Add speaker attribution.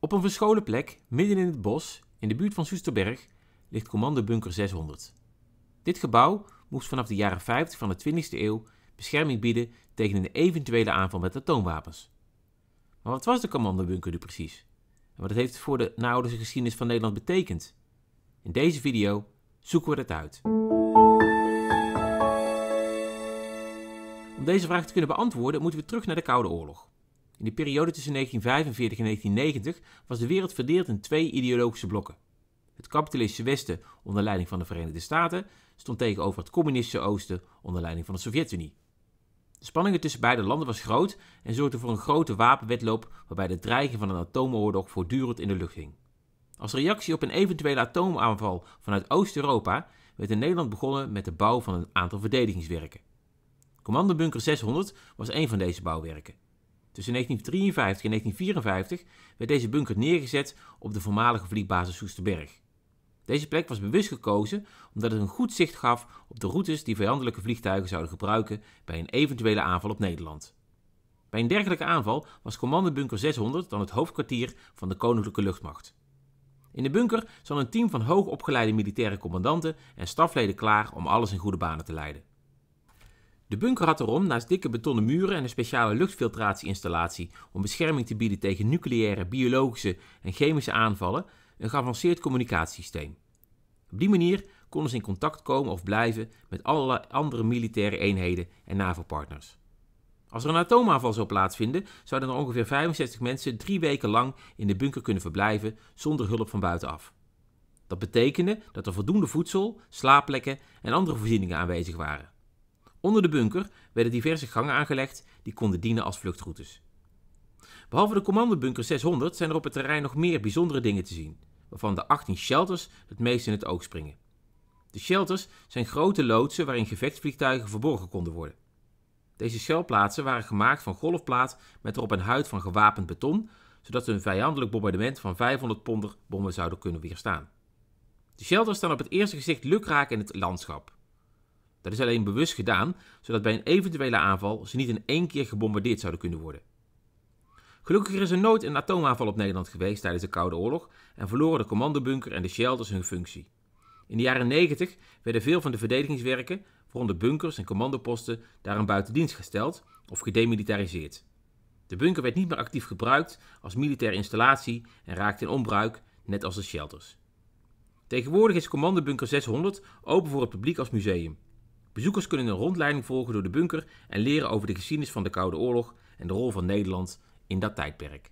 Speaker 1: Op een verscholen plek, midden in het bos, in de buurt van Soesterberg, ligt commandobunker 600. Dit gebouw moest vanaf de jaren 50 van de 20e eeuw bescherming bieden tegen een eventuele aanval met atoomwapens. Maar wat was de commandobunker nu precies? En wat het voor de naoorlogse geschiedenis van Nederland betekend? In deze video zoeken we dat uit. Om deze vraag te kunnen beantwoorden moeten we terug naar de Koude Oorlog. In de periode tussen 1945 en 1990 was de wereld verdeeld in twee ideologische blokken. Het kapitalistische Westen onder leiding van de Verenigde Staten stond tegenover het communistische Oosten onder leiding van de Sovjet-Unie. De spanningen tussen beide landen was groot en zorgde voor een grote wapenwedloop waarbij de dreiging van een atoomoorlog voortdurend in de lucht hing. Als reactie op een eventuele atoomaanval vanuit Oost-Europa werd in Nederland begonnen met de bouw van een aantal verdedigingswerken. Commando Bunker 600 was een van deze bouwwerken. Tussen 1953 en 1954 werd deze bunker neergezet op de voormalige vliegbasis Soesterberg. Deze plek was bewust gekozen omdat het een goed zicht gaf op de routes die vijandelijke vliegtuigen zouden gebruiken bij een eventuele aanval op Nederland. Bij een dergelijke aanval was commandobunker 600 dan het hoofdkwartier van de Koninklijke Luchtmacht. In de bunker stond een team van hoogopgeleide militaire commandanten en stafleden klaar om alles in goede banen te leiden. De bunker had erom naast dikke betonnen muren en een speciale luchtfiltratieinstallatie om bescherming te bieden tegen nucleaire, biologische en chemische aanvallen een geavanceerd communicatiesysteem. Op die manier konden ze in contact komen of blijven met allerlei andere militaire eenheden en NAVO-partners. Als er een atoomaanval zou plaatsvinden, zouden er ongeveer 65 mensen drie weken lang in de bunker kunnen verblijven zonder hulp van buitenaf. Dat betekende dat er voldoende voedsel, slaapplekken en andere voorzieningen aanwezig waren. Onder de bunker werden diverse gangen aangelegd die konden dienen als vluchtroutes. Behalve de commandobunker 600 zijn er op het terrein nog meer bijzondere dingen te zien, waarvan de 18 shelters het meest in het oog springen. De shelters zijn grote loodsen waarin gevechtsvliegtuigen verborgen konden worden. Deze schuilplaatsen waren gemaakt van golfplaat met erop een huid van gewapend beton, zodat ze een vijandelijk bombardement van 500 ponder bommen zouden kunnen weerstaan. De shelters staan op het eerste gezicht lukraak in het landschap. Dat is alleen bewust gedaan, zodat bij een eventuele aanval ze niet in één keer gebombardeerd zouden kunnen worden. Gelukkig is er nooit een atoomaanval op Nederland geweest tijdens de Koude Oorlog en verloren de commandobunker en de shelters hun functie. In de jaren 90 werden veel van de verdedigingswerken, waaronder bunkers en commandoposten, daarom buiten dienst gesteld of gedemilitariseerd. De bunker werd niet meer actief gebruikt als militaire installatie en raakte in onbruik, net als de shelters. Tegenwoordig is Commandobunker 600 open voor het publiek als museum. Bezoekers kunnen een rondleiding volgen door de bunker en leren over de geschiedenis van de Koude Oorlog en de rol van Nederland in dat tijdperk.